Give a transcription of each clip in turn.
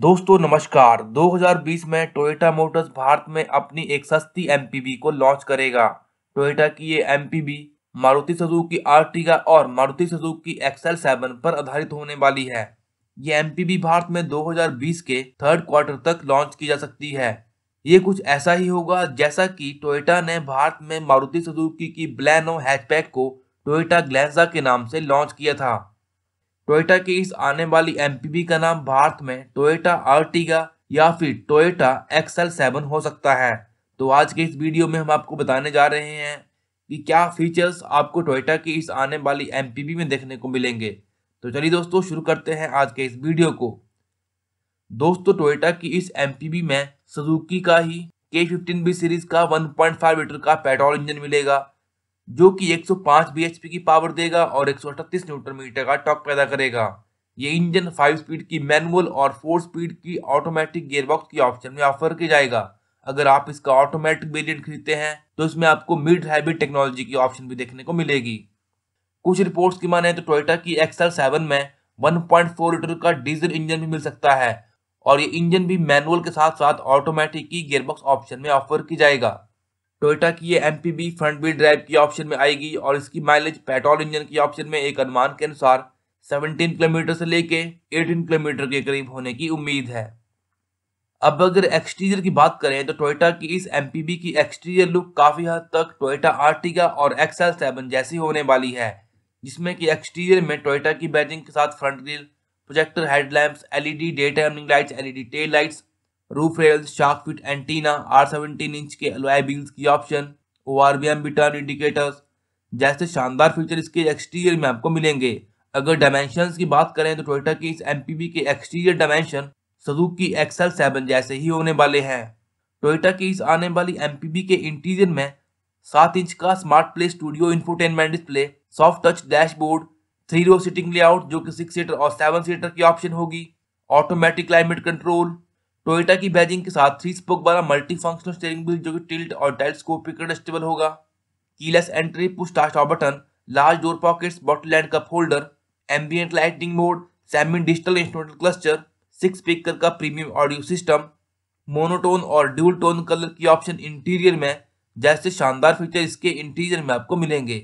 दोस्तों नमस्कार 2020 में टोयोटा मोटर्स भारत में अपनी एक सस्ती एम को लॉन्च करेगा टोयोटा की ये एम मारुति की आर्टिगा और मारुति की एक्सएल सेवन पर आधारित होने वाली है ये एम भारत में 2020 के थर्ड क्वार्टर तक लॉन्च की जा सकती है ये कुछ ऐसा ही होगा जैसा कि टोयोटा ने भारत में मारुति सजू की ब्लैनो हैचपैक को टोयोटा ग्लैंजा के नाम से लॉन्च किया था टोयोटा की इस आने वाली एमपीवी का नाम भारत में टोयोटा आर्टिगा या फिर टोयोटा एक्सएल सेवन हो सकता है तो आज के इस वीडियो में हम आपको बताने जा रहे हैं कि क्या फीचर्स आपको टोयोटा की इस आने वाली एमपीवी में देखने को मिलेंगे तो चलिए दोस्तों शुरू करते हैं आज के इस वीडियो को दोस्तों टोयोटा की इस एम में सुजुकी का ही के फिफ्टीन बी सीरीज का वन लीटर का पेट्रोल इंजन मिलेगा जो कि 105 bhp की पावर देगा और 138 न्यूटन मीटर का टॉक पैदा करेगा ये इंजन 5 स्पीड की मैनुअल और 4 स्पीड की ऑटोमेटिक गेयरबॉक्स की ऑप्शन में ऑफर किया जाएगा अगर आप इसका ऑटोमेटिक वेरियंट खरीदते हैं तो इसमें आपको मिड हाइब्रिड टेक्नोलॉजी की ऑप्शन भी देखने को मिलेगी कुछ रिपोर्ट्स की माने तो टोयोटा की एक्सएल सेवन में 1.4 लीटर का डीजल इंजन भी मिल सकता है और ये इंजन भी मैनुअल के साथ साथ ऑटोमेटिक की गेयरबॉक्स ऑप्शन में ऑफर की जाएगा टोयोटा की ये एम फ्रंट व्हील ड्राइव की ऑप्शन में आएगी और इसकी माइलेज पेट्रोल इंजन की ऑप्शन में एक अनुमान के अनुसार 17 किलोमीटर से लेके 18 किलोमीटर के करीब होने की उम्मीद है अब अगर एक्सटीरियर की बात करें तो टोयोटा की इस एम की एक्सटीरियर लुक काफ़ी हद तक टोयोटा आर्टिका और एक्सएल सेवन जैसी होने वाली है जिसमें कि एक्सटीरियर में टोयोटा की बैजिंग के साथ front grille projector headlamps LED day timing lights LED tail lights roof rails shark fin antenna R seventeen inch के अलॉय की option O R B M with turn indicators जैसे शानदार फीचर इसके exterior में आपको मिलेंगे अगर डायमेंशन की बात करें तो टोयोटा की इस एम के एक्सटीरियर डायमेंशन की एक्सएल सेवन जैसे ही होने वाले हैं टोयोटा की इस आने वाली एम के इंटीरियर में सात इंच का smart play studio infotainment display soft touch dashboard three row seating layout जो कि सिक्स सीटर और सेवन सीटर की ऑप्शन होगी ऑटोमेटिक क्लाइमेट कंट्रोल टोयोटा की बैजिंग के साथ थ्री स्पोक वाला मल्टी फंक्शनल स्टेयरिंग व्हील जो कि टिल्ट और टेलीस्कोपिक एडजस्टेबल होगा कीलेस एंट्री पुश स्टार्ट और button large door pockets bottle and cup holder ambient lighting mode semi digital instrumental cluster six speaker का premium audio system monotone और dual tone colour की option interior में जैसे शानदार feature इसके interior में आपको मिलेंगे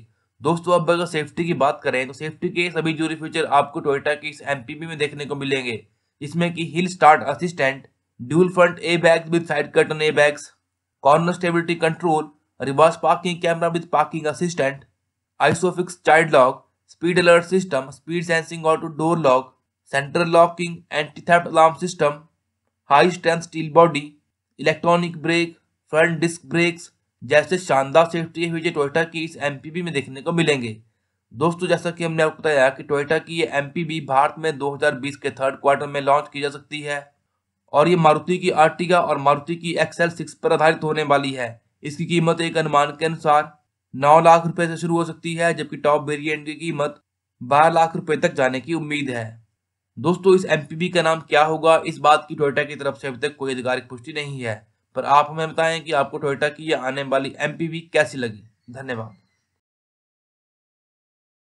दोस्तों अब अगर सेफ्टी की बात करें तो सेफ्टी के सभी जरूरी फीचर आपको टोयोटा के इस एमपीबी में देखने को मिलेंगे इसमें कि hill start assistant dual front air bags with side curtain air bags corner stability control reverse parking camera with parking assistant isofix child lock speed alert system speed sensing auto door lock central locking anti theft alarm system high strength steel body electronic brake front disc brakes जैसे शानदार safety है Toyota की इस M P B में देखने को मिलेंगे दोस्तों जैसा कि हमने आपको बताया कि टोयटा की ये एम पी बी भारत में दो हजार बीस के थर्ड क्वार्टर में लॉन्च की जा सकती है और ये मारुति की आर्टिगा और मारुति की एक्सएल सिक्स पर आधारित होने वाली है इसकी कीमत एक अनुमान के अनुसार नौ लाख रुपए से शुरू हो सकती है जबकि टॉप वेरिएंट की कीमत बारह लाख रुपए तक जाने की उम्मीद है दोस्तों इस एमपीबी का नाम क्या होगा इस बात की टोयोटा की तरफ से अभी तक कोई आधिकारिक पुष्टि नहीं है पर आप हमें बताएं कि आपको टोयोटा की यह आने वाली एमपीबी कैसी लगी धन्यवाद